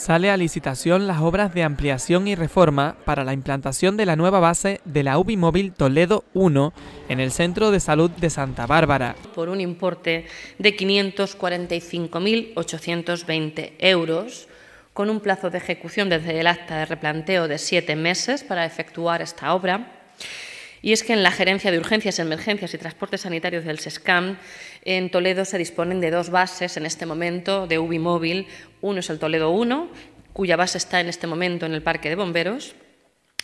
Sale a licitación las obras de ampliación y reforma para la implantación de la nueva base de la UbiMóvil Toledo 1 en el Centro de Salud de Santa Bárbara. Por un importe de 545.820 euros, con un plazo de ejecución desde el acta de replanteo de siete meses para efectuar esta obra. Y es que en la Gerencia de Urgencias, Emergencias y Transportes Sanitarios del SESCAM, en Toledo se disponen de dos bases en este momento de UBI móvil. Uno es el Toledo 1, cuya base está en este momento en el Parque de Bomberos,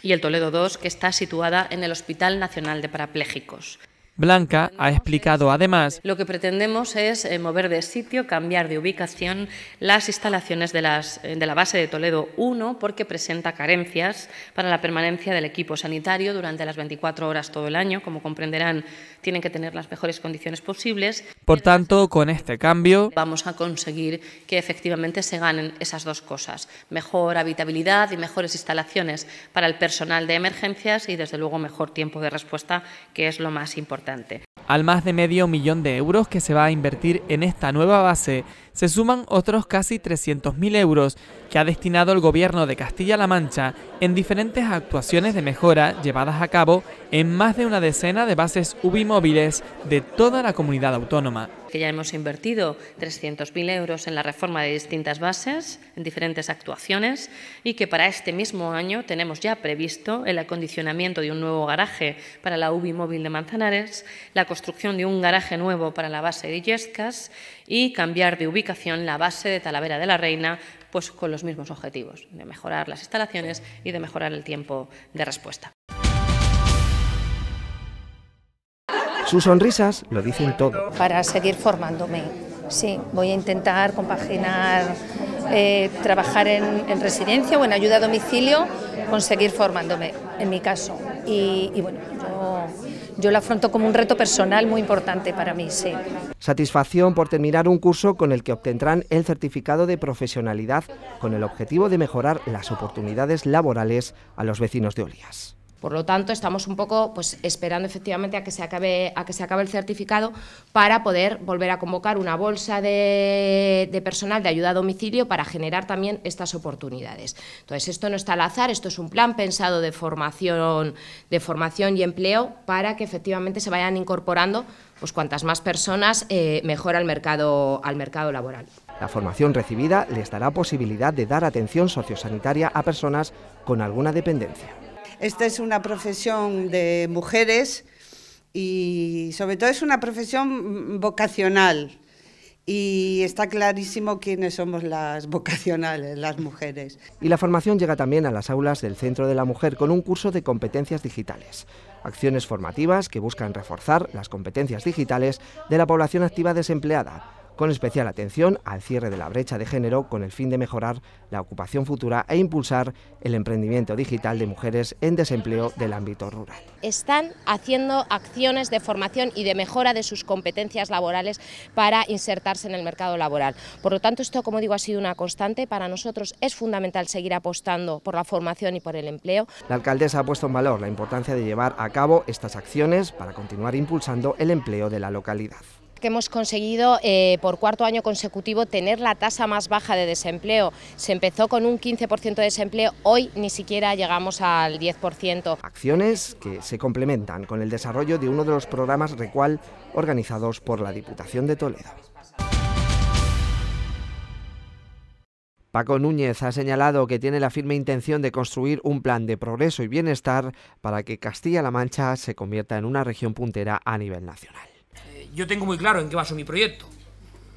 y el Toledo 2, que está situada en el Hospital Nacional de Parapléjicos. Blanca ha explicado además. Lo que pretendemos es eh, mover de sitio, cambiar de ubicación las instalaciones de, las, eh, de la base de Toledo 1 porque presenta carencias para la permanencia del equipo sanitario durante las 24 horas todo el año. Como comprenderán, tienen que tener las mejores condiciones posibles. Por tanto, con este cambio. Vamos a conseguir que efectivamente se ganen esas dos cosas: mejor habitabilidad y mejores instalaciones para el personal de emergencias y, desde luego, mejor tiempo de respuesta, que es lo más importante. Al más de medio millón de euros que se va a invertir en esta nueva base se suman otros casi 300.000 euros que ha destinado el gobierno de Castilla-La Mancha en diferentes actuaciones de mejora llevadas a cabo en más de una decena de bases ubimóviles de toda la comunidad autónoma que ya hemos invertido 300.000 euros en la reforma de distintas bases, en diferentes actuaciones, y que para este mismo año tenemos ya previsto el acondicionamiento de un nuevo garaje para la UBI móvil de Manzanares, la construcción de un garaje nuevo para la base de Yescas y cambiar de ubicación la base de Talavera de la Reina, pues con los mismos objetivos, de mejorar las instalaciones y de mejorar el tiempo de respuesta. Sus sonrisas lo dicen todo. Para seguir formándome, sí, voy a intentar compaginar, eh, trabajar en, residencia o en ayuda a domicilio, conseguir formándome, en mi caso. y bueno, yo lo afronto como un reto personal muy importante para mí, sí. Satisfacción por terminar un curso con el que obtendrán el certificado de profesionalidad con el objetivo de mejorar las oportunidades laborales a los vecinos de Olías. Por lo tanto, estamos un poco pues, esperando efectivamente a que, se acabe, a que se acabe el certificado para poder volver a convocar una bolsa de, personal de ayuda a domicilio para generar también estas oportunidades. Entonces, esto no está al azar, esto es un plan pensado de formación, de formación y empleo para que efectivamente se vayan incorporando pues cuantas más personas eh, mejor al mercado, al mercado laboral. La formación recibida les dará posibilidad de dar atención sociosanitaria a personas con alguna dependencia. Esta es una profesión de mujeres y sobre todo es una profesión vocacional. Y está clarísimo quiénes somos las vocacionales, las mujeres. Y la formación llega también a las aulas del Centro de la Mujer con un curso de competencias digitales. Acciones formativas que buscan reforzar las competencias digitales de la población activa desempleada con especial atención al cierre de la brecha de género con el fin de mejorar la ocupación futura e impulsar el emprendimiento digital de mujeres en desempleo del ámbito rural. Están haciendo acciones de formación y de mejora de sus competencias laborales para insertarse en el mercado laboral. Por lo tanto, esto, como digo, ha sido una constante. Para nosotros es fundamental seguir apostando por la formación y por el empleo. La alcaldesa ha puesto en valor la importancia de llevar a cabo estas acciones para continuar impulsando el empleo de la localidad que hemos conseguido eh, por cuarto año consecutivo tener la tasa más baja de desempleo. Se empezó con un 15% de desempleo, hoy ni siquiera llegamos al 10%. Acciones que se complementan con el desarrollo de uno de los programas Recual organizados por la Diputación de Toledo. Paco Núñez ha señalado que tiene la firme intención de construir un plan de progreso y bienestar para que Castilla-La Mancha se convierta en una región puntera a nivel nacional yo tengo muy claro en qué baso mi proyecto.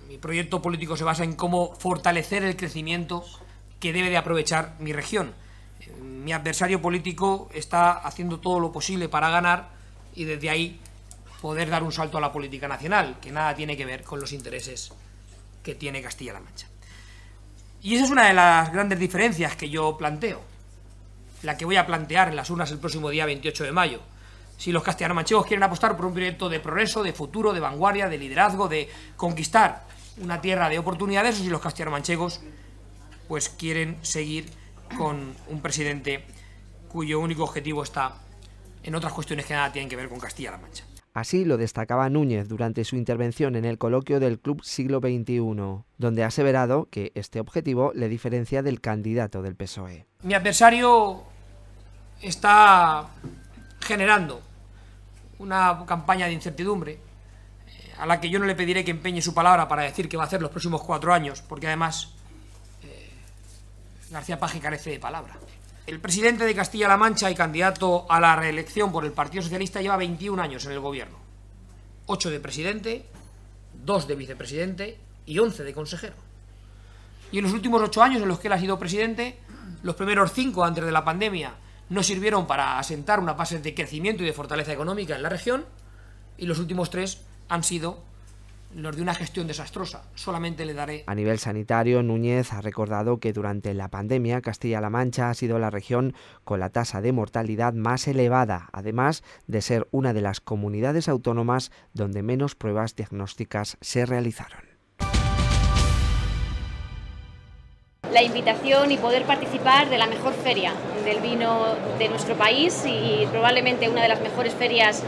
Mi proyecto político se basa en cómo fortalecer el crecimiento que debe de aprovechar mi región. Eh, mi adversario político está haciendo todo lo posible para ganar y desde ahí poder dar un salto a la política nacional, que nada tiene que ver con los intereses que tiene Castilla-La Mancha. Y esa es una de las grandes diferencias que yo planteo, la que voy a plantear en las urnas el próximo día 28 de mayo. Si los castellano manchegos quieren apostar por un proyecto de progreso, de futuro, de vanguardia, de liderazgo, de conquistar una tierra de oportunidades, o si los castellano manchegos pues quieren seguir con un presidente cuyo único objetivo está en otras cuestiones que nada tienen que ver con Castilla-La Mancha. Así lo destacaba Núñez durante su intervención en el coloquio del Club Siglo XXI, donde ha aseverado que este objetivo le diferencia del candidato del PSOE. Mi adversario está generando una campaña de incertidumbre eh, a la que yo no le pediré que empeñe su palabra para decir que va a hacer los próximos cuatro años, porque además eh, García Paje carece de palabra. El presidente de Castilla-La Mancha y candidato a la reelección por el Partido Socialista lleva 21 años en el gobierno. 8 de presidente, 2 de vicepresidente y 11 de consejero. Y en los últimos 8 años en los que él ha sido presidente, los primeros 5 antes de la pandemia no sirvieron para asentar una base de crecimiento y de fortaleza económica en la región, y los últimos tres han sido los de una gestión desastrosa. Solamente le daré. A nivel sanitario, Núñez ha recordado que durante la pandemia Castilla-La Mancha ha sido la región con la tasa de mortalidad más elevada, además de ser una de las comunidades autónomas donde menos pruebas diagnósticas se realizaron. la invitación y poder participar de la mejor feria del vino de nuestro país y probablemente una de las mejores ferias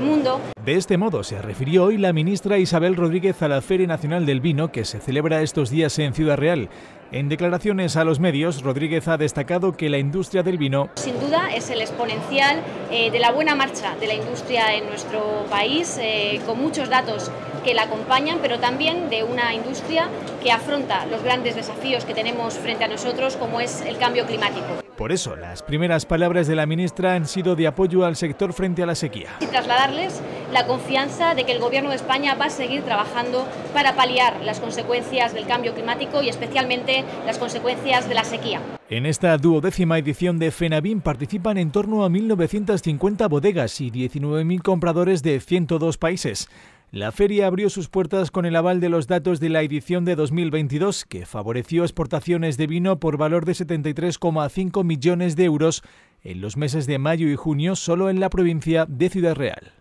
mundo. De este modo se refirió hoy la ministra Isabel Rodríguez a la Feria Nacional del Vino que se celebra estos días en Ciudad Real. En declaraciones a los medios, Rodríguez ha destacado que la industria del vino... Sin duda es el exponencial eh, de la buena marcha de la industria en nuestro país, eh, con muchos datos que la acompañan, pero también de una industria que afronta los grandes desafíos que tenemos frente a nosotros, como es el cambio climático. Por eso, las primeras palabras de la ministra han sido de apoyo al sector frente a la sequía. Y trasladarles la confianza de que el Gobierno de España va a seguir trabajando para paliar las consecuencias del cambio climático y especialmente las consecuencias de la sequía. En esta duodécima edición de FENABIN participan en torno a 1.950 bodegas y 19.000 compradores de 102 países. La feria abrió sus puertas con el aval de los datos de la edición de 2022, que favoreció exportaciones de vino por valor de 73,5 millones de euros en los meses de mayo y junio solo en la provincia de Ciudad Real.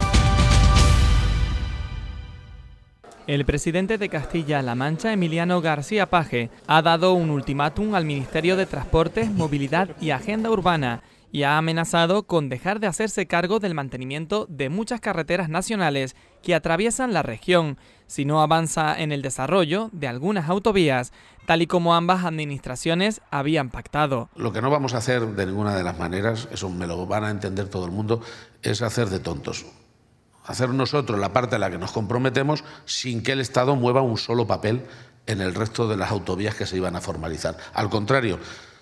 El presidente de Castilla-La Mancha, Emiliano García Paje, ha dado un ultimátum al Ministerio de Transportes, Movilidad y Agenda Urbana y ha amenazado con dejar de hacerse cargo del mantenimiento de muchas carreteras nacionales que atraviesan la región si no avanza en el desarrollo de algunas autovías, tal y como ambas administraciones habían pactado. Lo que no vamos a hacer de ninguna de las maneras, eso me lo van a entender todo el mundo, es hacer de tontos hacer nosotros la parte a la que nos comprometemos sin que el Estado mueva un solo papel en el resto de las autovías que se iban a formalizar. Al contrario,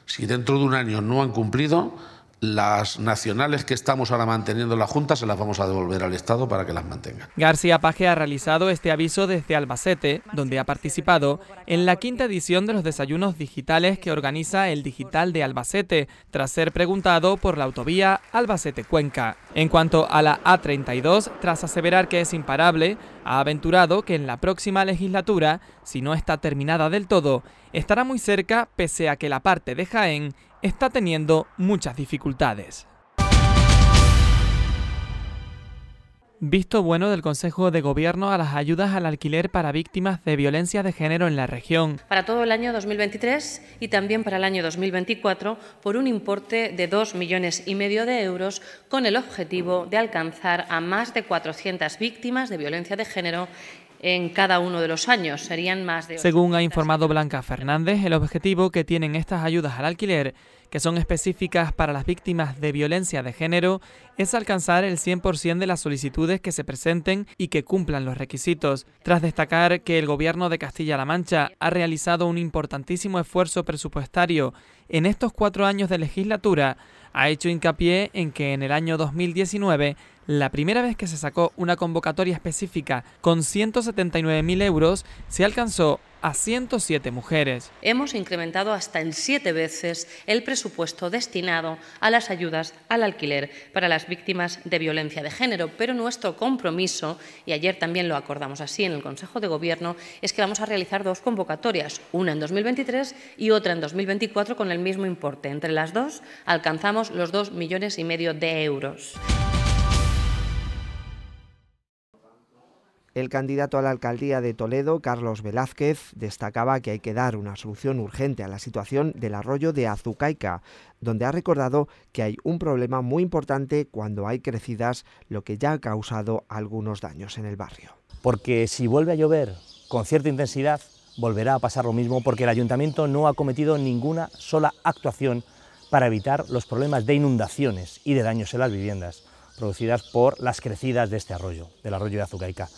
si dentro de un año no han cumplido, las nacionales que estamos ahora manteniendo la Junta se las vamos a devolver al Estado para que las mantenga. García Paje ha realizado este aviso desde Albacete, donde ha participado en la quinta edición de los desayunos digitales que organiza el Digital de Albacete, tras ser preguntado por la autovía Albacete-Cuenca. En cuanto a la A32, tras aseverar que es imparable, ha aventurado que en la próxima legislatura, si no está terminada del todo, estará muy cerca pese a que la parte de Jaén está teniendo muchas dificultades. Visto bueno del Consejo de Gobierno a las ayudas al alquiler para víctimas de violencia de género en la región. Para todo el año 2023 y también para el año 2024 por un importe de 2 millones y medio de euros con el objetivo de alcanzar a más de 400 víctimas de violencia de género en cada uno de los años. Serían más de. Según ha informado Blanca Fernández, el objetivo que tienen estas ayudas al alquiler, que son específicas para las víctimas de violencia de género, es alcanzar el 100% de las solicitudes que se presenten y que cumplan los requisitos. Tras destacar que el gobierno de Castilla-La Mancha ha realizado un importantísimo esfuerzo presupuestario en estos cuatro años de legislatura, ha hecho hincapié en que en el año 2019 la primera vez que se sacó una convocatoria específica con 179.000 euros, se alcanzó a 107 mujeres. Hemos incrementado hasta en siete veces el presupuesto destinado a las ayudas al alquiler para las víctimas de violencia de género, pero nuestro compromiso, y ayer también lo acordamos así en el Consejo de Gobierno, es que vamos a realizar dos convocatorias, una en 2023 y otra en 2024 con el mismo importe. Entre las dos alcanzamos los dos millones y medio de euros. El candidato a la alcaldía de Toledo, Carlos Velázquez, destacaba que hay que dar una solución urgente a la situación del arroyo de Azucaica, donde ha recordado que hay un problema muy importante cuando hay crecidas, lo que ya ha causado algunos daños en el barrio. Porque si vuelve a llover con cierta intensidad, volverá a pasar lo mismo porque el ayuntamiento no ha cometido ninguna sola actuación para evitar los problemas de inundaciones y de daños en las viviendas producidas por las crecidas de este arroyo, del arroyo de Azucaica.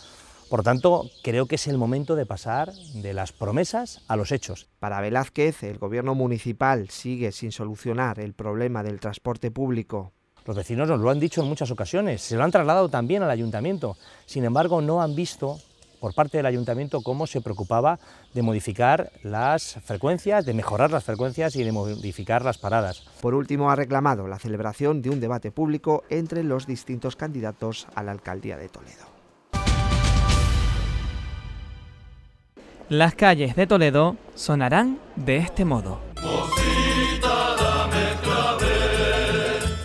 Por tanto, creo que es el momento de pasar de las promesas a los hechos. Para Velázquez, el gobierno municipal sigue sin solucionar el problema del transporte público. Los vecinos nos lo han dicho en muchas ocasiones, se lo han trasladado también al ayuntamiento. Sin embargo, no han visto por parte del ayuntamiento cómo se preocupaba de modificar las frecuencias, de mejorar las frecuencias y de modificar las paradas. Por último, ha reclamado la celebración de un debate público entre los distintos candidatos a la alcaldía de Toledo. Las calles de Toledo sonarán de este modo.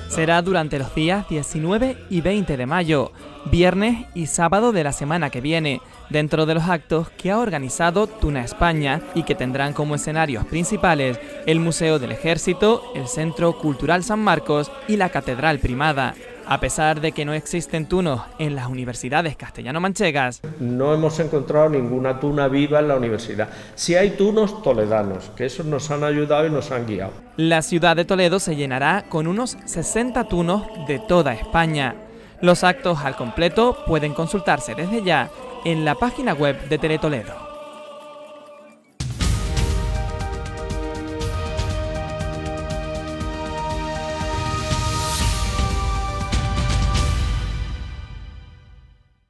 Será durante los días 19 y 20 de mayo, viernes y sábado de la semana que viene, dentro de los actos que ha organizado Tuna España y que tendrán como escenarios principales el Museo del Ejército, el Centro Cultural San Marcos y la Catedral Primada. A pesar de que no existen tunos en las universidades castellano-manchegas. No hemos encontrado ninguna tuna viva en la universidad. Si hay tunos toledanos, que esos nos han ayudado y nos han guiado. La ciudad de Toledo se llenará con unos 60 tunos de toda España. Los actos al completo pueden consultarse desde ya en la página web de Teletoledo.